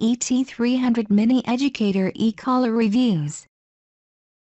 ET300 Mini Educator e-collar reviews.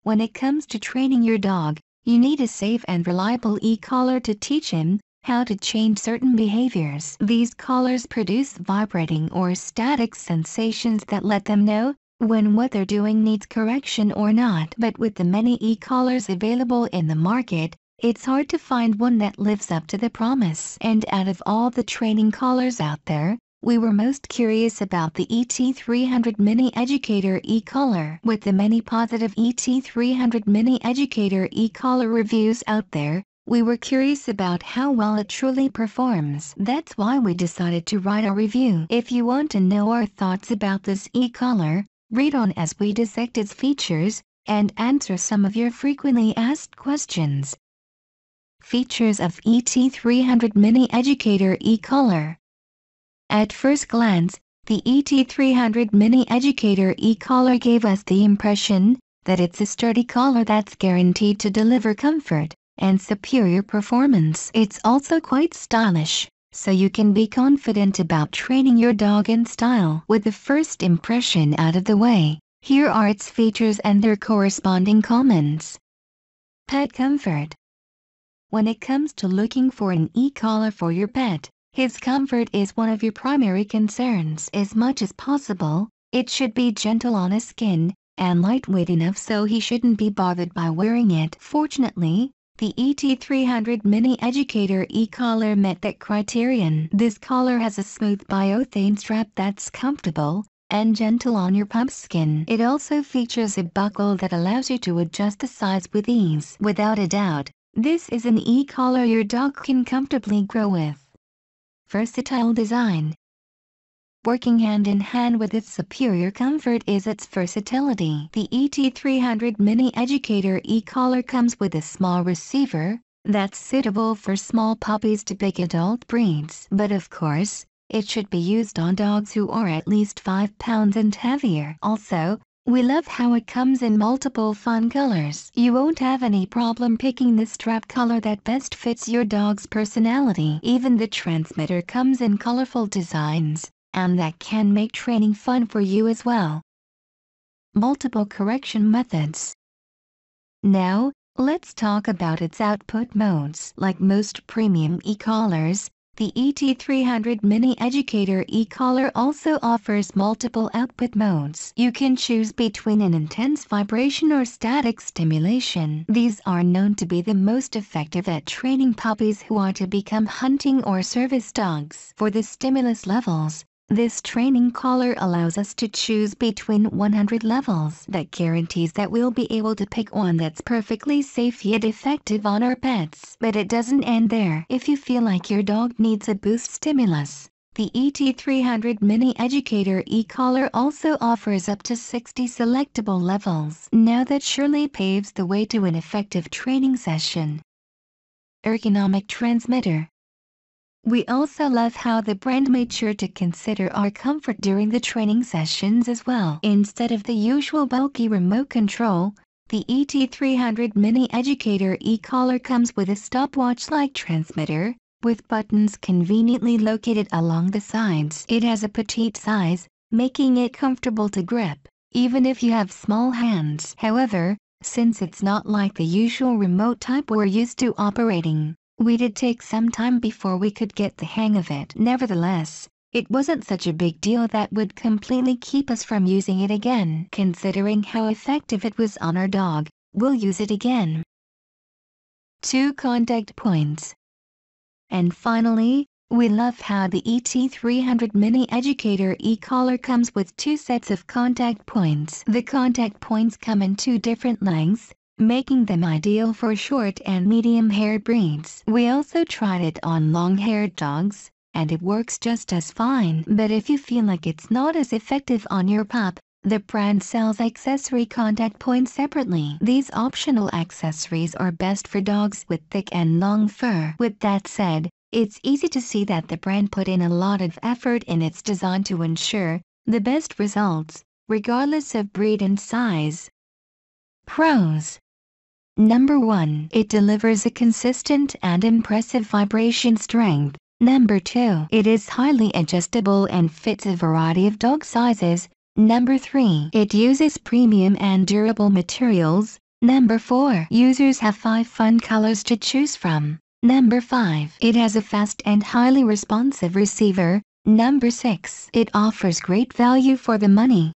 When it comes to training your dog, you need a safe and reliable e-collar to teach him how to change certain behaviors. These collars produce vibrating or static sensations that let them know when what they're doing needs correction or not. But with the many e-collars available in the market, it's hard to find one that lives up to the promise. And out of all the training collars out there, we were most curious about the ET300 Mini Educator e-collar. With the many positive ET300 Mini Educator e-collar reviews out there, we were curious about how well it truly performs. That's why we decided to write a review. If you want to know our thoughts about this e-collar, read on as we dissect its features and answer some of your frequently asked questions. Features of ET300 Mini Educator e-collar at first glance, the ET300 Mini Educator e-collar gave us the impression that it's a sturdy collar that's guaranteed to deliver comfort and superior performance. It's also quite stylish, so you can be confident about training your dog in style. With the first impression out of the way, here are its features and their corresponding comments. Pet Comfort When it comes to looking for an e-collar for your pet, his comfort is one of your primary concerns as much as possible. It should be gentle on his skin, and lightweight enough so he shouldn't be bothered by wearing it. Fortunately, the ET300 Mini Educator e-collar met that criterion. This collar has a smooth biothane strap that's comfortable and gentle on your pump skin. It also features a buckle that allows you to adjust the size with ease. Without a doubt, this is an e-collar your dog can comfortably grow with versatile design. Working hand in hand with its superior comfort is its versatility. The ET300 Mini Educator e-collar comes with a small receiver that's suitable for small puppies to big adult breeds. But of course, it should be used on dogs who are at least 5 pounds and heavier. Also, we love how it comes in multiple fun colors. You won't have any problem picking the strap color that best fits your dog's personality. Even the transmitter comes in colorful designs, and that can make training fun for you as well. Multiple correction methods. Now, let's talk about its output modes. Like most premium e-collars, the ET300 Mini Educator e-collar also offers multiple output modes. You can choose between an intense vibration or static stimulation. These are known to be the most effective at training puppies who are to become hunting or service dogs. For the stimulus levels, this training collar allows us to choose between 100 levels that guarantees that we'll be able to pick one that's perfectly safe yet effective on our pets. But it doesn't end there. If you feel like your dog needs a boost stimulus, the ET300 Mini Educator e-collar also offers up to 60 selectable levels. Now that surely paves the way to an effective training session. Ergonomic Transmitter we also love how the brand made sure to consider our comfort during the training sessions as well. Instead of the usual bulky remote control, the ET300 Mini Educator e-collar comes with a stopwatch-like transmitter, with buttons conveniently located along the sides. It has a petite size, making it comfortable to grip, even if you have small hands. However, since it's not like the usual remote type we're used to operating, we did take some time before we could get the hang of it. Nevertheless, it wasn't such a big deal that would completely keep us from using it again. Considering how effective it was on our dog, we'll use it again. Two contact points. And finally, we love how the ET300 Mini Educator e-collar comes with two sets of contact points. The contact points come in two different lengths, making them ideal for short and medium-haired breeds. We also tried it on long-haired dogs, and it works just as fine. But if you feel like it's not as effective on your pup, the brand sells accessory contact points separately. These optional accessories are best for dogs with thick and long fur. With that said, it's easy to see that the brand put in a lot of effort in its design to ensure the best results, regardless of breed and size. Pros Number 1. It delivers a consistent and impressive vibration strength. Number 2. It is highly adjustable and fits a variety of dog sizes. Number 3. It uses premium and durable materials. Number 4. Users have 5 fun colors to choose from. Number 5. It has a fast and highly responsive receiver. Number 6. It offers great value for the money.